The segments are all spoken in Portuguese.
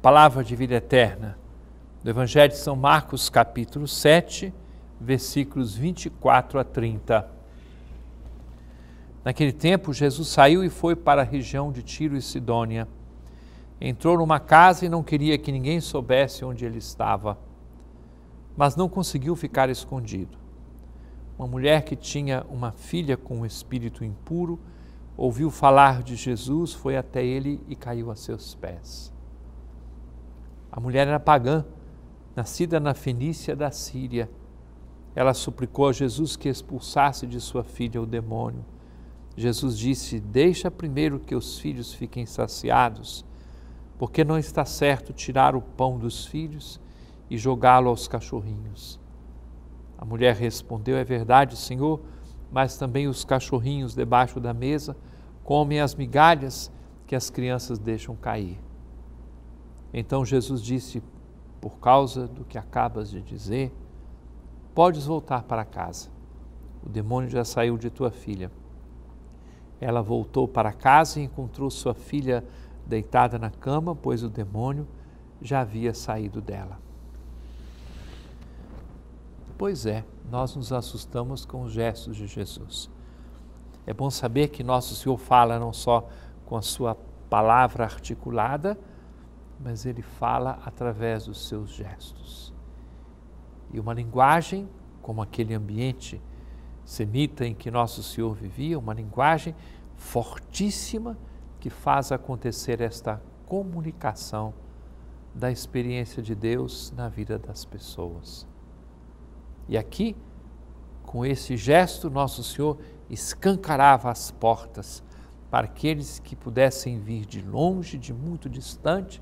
palavra de vida eterna, do Evangelho de São Marcos, capítulo 7, versículos 24 a 30. Naquele tempo, Jesus saiu e foi para a região de Tiro e Sidônia. Entrou numa casa e não queria que ninguém soubesse onde ele estava, mas não conseguiu ficar escondido. Uma mulher que tinha uma filha com um espírito impuro ouviu falar de Jesus, foi até ele e caiu a seus pés. A mulher era pagã, nascida na Fenícia da Síria. Ela suplicou a Jesus que expulsasse de sua filha o demônio. Jesus disse: Deixa primeiro que os filhos fiquem saciados, porque não está certo tirar o pão dos filhos e jogá-lo aos cachorrinhos. A mulher respondeu: É verdade, Senhor, mas também os cachorrinhos debaixo da mesa comem as migalhas que as crianças deixam cair. Então Jesus disse: Por causa do que acabas de dizer, podes voltar para casa. O demônio já saiu de tua filha. Ela voltou para casa e encontrou sua filha deitada na cama, pois o demônio já havia saído dela. Pois é, nós nos assustamos com os gestos de Jesus. É bom saber que nosso Senhor fala não só com a sua palavra articulada, mas ele fala através dos seus gestos. E uma linguagem, como aquele ambiente semita em que Nosso Senhor vivia, uma linguagem fortíssima que faz acontecer esta comunicação da experiência de Deus na vida das pessoas. E aqui, com esse gesto, Nosso Senhor escancarava as portas para aqueles que pudessem vir de longe, de muito distante,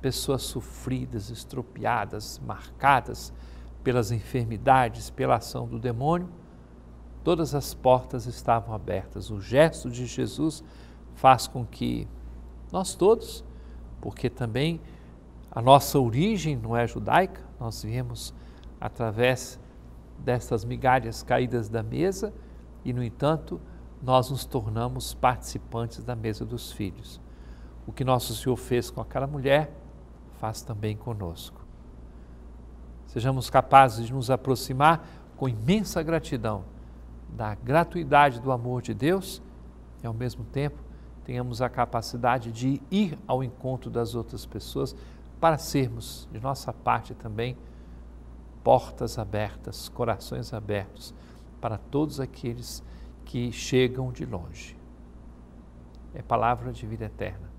pessoas sofridas, estropiadas, marcadas pelas enfermidades, pela ação do demônio, todas as portas estavam abertas. O gesto de Jesus faz com que nós todos, porque também a nossa origem não é judaica, nós viemos através dessas migalhas caídas da mesa e, no entanto, nós nos tornamos participantes da mesa dos filhos. O que nosso Senhor fez com aquela mulher, faz também conosco. Sejamos capazes de nos aproximar com imensa gratidão da gratuidade do amor de Deus e, ao mesmo tempo, tenhamos a capacidade de ir ao encontro das outras pessoas para sermos, de nossa parte também, portas abertas, corações abertos para todos aqueles que chegam de longe. É palavra de vida eterna.